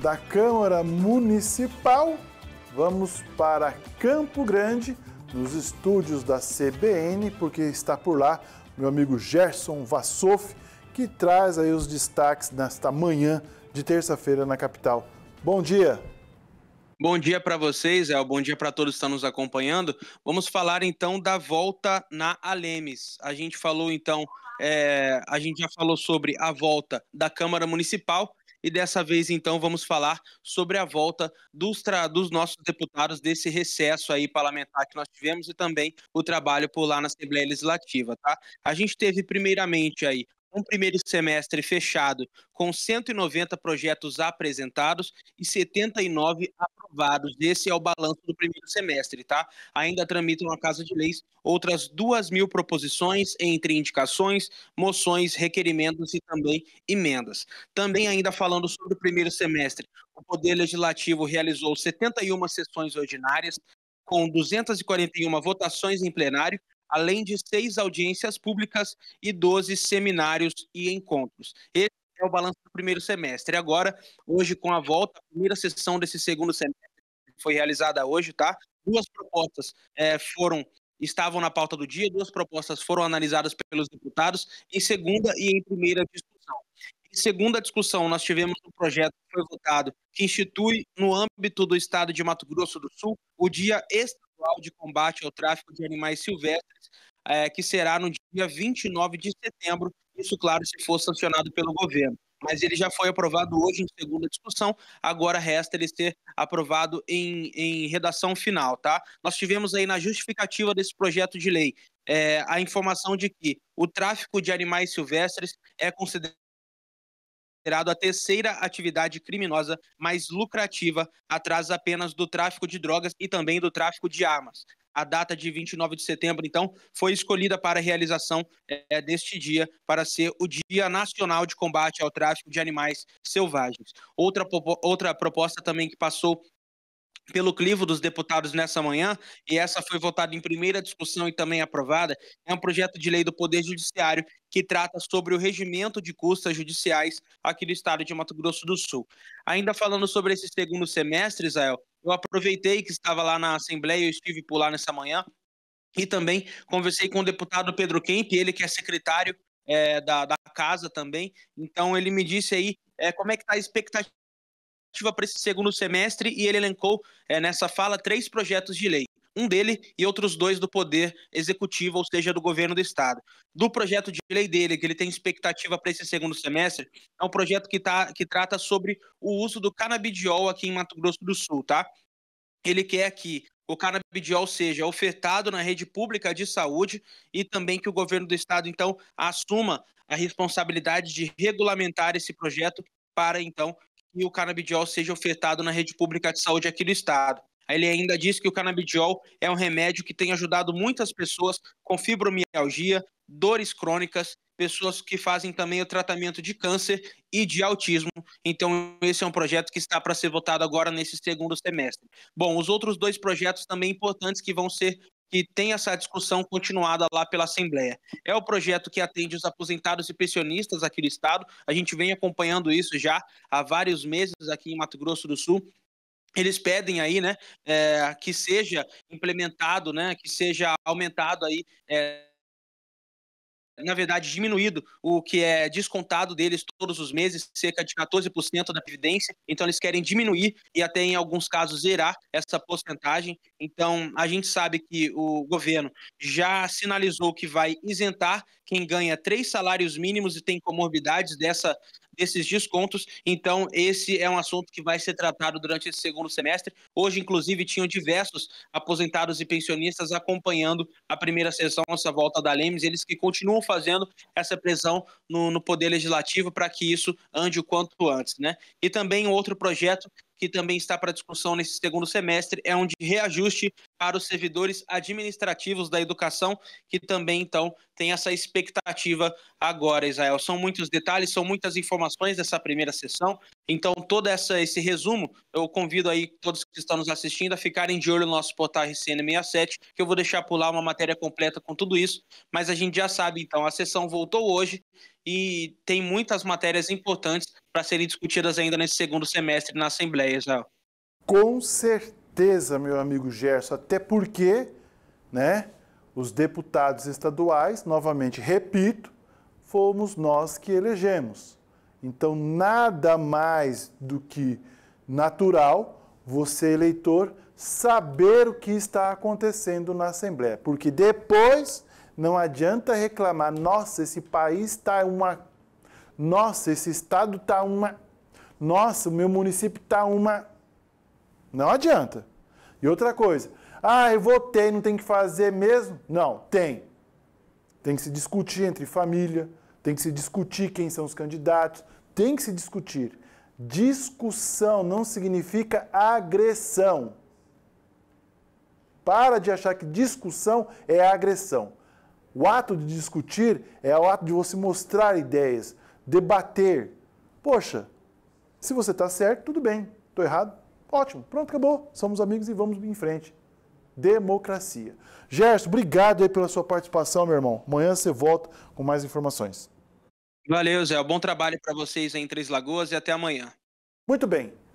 da Câmara Municipal, vamos para Campo Grande, nos estúdios da CBN, porque está por lá meu amigo Gerson Vassoff, que traz aí os destaques nesta manhã de terça-feira na capital. Bom dia! Bom dia para vocês, é o Bom dia para todos que estão nos acompanhando. Vamos falar então da volta na Alemes. A gente falou então, é, a gente já falou sobre a volta da Câmara Municipal e dessa vez, então, vamos falar sobre a volta dos, dos, nossos deputados desse recesso aí parlamentar que nós tivemos e também o trabalho por lá na Assembleia Legislativa, tá? A gente teve primeiramente aí um primeiro semestre fechado com 190 projetos apresentados e 79 aprovados. Esse é o balanço do primeiro semestre, tá? Ainda tramitam na Casa de Leis outras duas mil proposições entre indicações, moções, requerimentos e também emendas. Também ainda falando sobre o primeiro semestre, o Poder Legislativo realizou 71 sessões ordinárias, com 241 votações em plenário além de seis audiências públicas e 12 seminários e encontros. Esse é o balanço do primeiro semestre. E agora, hoje, com a volta, a primeira sessão desse segundo semestre foi realizada hoje, tá? Duas propostas é, foram estavam na pauta do dia, duas propostas foram analisadas pelos deputados em segunda e em primeira discussão. Em segunda discussão, nós tivemos um projeto que foi votado que institui, no âmbito do estado de Mato Grosso do Sul, o Dia Estadual de Combate ao Tráfico de Animais Silvestres é, que será no dia 29 de setembro. Isso, claro, se for sancionado pelo governo. Mas ele já foi aprovado hoje em segunda discussão, agora resta ele ser aprovado em, em redação final, tá? Nós tivemos aí na justificativa desse projeto de lei é, a informação de que o tráfico de animais silvestres é considerado considerado a terceira atividade criminosa mais lucrativa, atrás apenas do tráfico de drogas e também do tráfico de armas a data de 29 de setembro, então, foi escolhida para a realização é, deste dia, para ser o Dia Nacional de Combate ao Tráfico de Animais Selvagens. Outra, outra proposta também que passou pelo clivo dos deputados nessa manhã, e essa foi votada em primeira discussão e também aprovada, é um projeto de lei do Poder Judiciário que trata sobre o regimento de custas judiciais aqui do estado de Mato Grosso do Sul. Ainda falando sobre esse segundo semestre, Israel, eu aproveitei que estava lá na Assembleia, eu estive por lá nessa manhã, e também conversei com o deputado Pedro Kemp, ele que é secretário é, da, da casa também. Então ele me disse aí é, como é que está a expectativa para esse segundo semestre e ele elencou é, nessa fala três projetos de lei um dele e outros dois do Poder Executivo, ou seja, do governo do Estado. Do projeto de lei dele, que ele tem expectativa para esse segundo semestre, é um projeto que, tá, que trata sobre o uso do canabidiol aqui em Mato Grosso do Sul, tá? Ele quer que o canabidiol seja ofertado na rede pública de saúde e também que o governo do Estado, então, assuma a responsabilidade de regulamentar esse projeto para, então, que o canabidiol seja ofertado na rede pública de saúde aqui do Estado. Ele ainda diz que o canabidiol é um remédio que tem ajudado muitas pessoas com fibromialgia, dores crônicas, pessoas que fazem também o tratamento de câncer e de autismo. Então, esse é um projeto que está para ser votado agora nesse segundo semestre. Bom, os outros dois projetos também importantes que vão ser que tem essa discussão continuada lá pela Assembleia. É o projeto que atende os aposentados e pensionistas aqui do Estado. A gente vem acompanhando isso já há vários meses aqui em Mato Grosso do Sul eles pedem aí, né, é, que seja implementado, né, que seja aumentado aí, é, na verdade, diminuído o que é descontado deles todos os meses, cerca de 14% da previdência. Então, eles querem diminuir e até, em alguns casos, zerar essa porcentagem. Então, a gente sabe que o governo já sinalizou que vai isentar quem ganha três salários mínimos e tem comorbidades dessa desses descontos. Então, esse é um assunto que vai ser tratado durante esse segundo semestre. Hoje, inclusive, tinham diversos aposentados e pensionistas acompanhando a primeira sessão, essa volta da Lemes, eles que continuam fazendo essa pressão no, no Poder Legislativo para que isso ande o quanto antes. Né? E também outro projeto que também está para discussão nesse segundo semestre, é um de reajuste para os servidores administrativos da educação, que também, então, tem essa expectativa agora, Israel. São muitos detalhes, são muitas informações dessa primeira sessão, então, todo essa, esse resumo, eu convido aí todos que estão nos assistindo a ficarem de olho no nosso portal RCN67, que eu vou deixar por lá uma matéria completa com tudo isso, mas a gente já sabe, então, a sessão voltou hoje e tem muitas matérias importantes para serem discutidas ainda nesse segundo semestre na Assembleia, Israel. Com certeza, meu amigo Gerson, até porque, né, os deputados estaduais, novamente repito, fomos nós que elegemos. Então, nada mais do que natural você, eleitor, saber o que está acontecendo na Assembleia, porque depois não adianta reclamar, nossa, esse país está uma nossa, esse estado tá uma. Nossa, o meu município tá uma. Não adianta. E outra coisa, ah, eu votei, não tem que fazer mesmo? Não, tem. Tem que se discutir entre família, tem que se discutir quem são os candidatos, tem que se discutir. Discussão não significa agressão. Para de achar que discussão é agressão. O ato de discutir é o ato de você mostrar ideias, debater. Poxa, se você está certo, tudo bem. Estou errado? Ótimo. Pronto, acabou. Somos amigos e vamos em frente. Democracia. Gerson, obrigado aí pela sua participação, meu irmão. Amanhã você volta com mais informações. Valeu, Zé. Bom trabalho para vocês em Três Lagoas e até amanhã. Muito bem.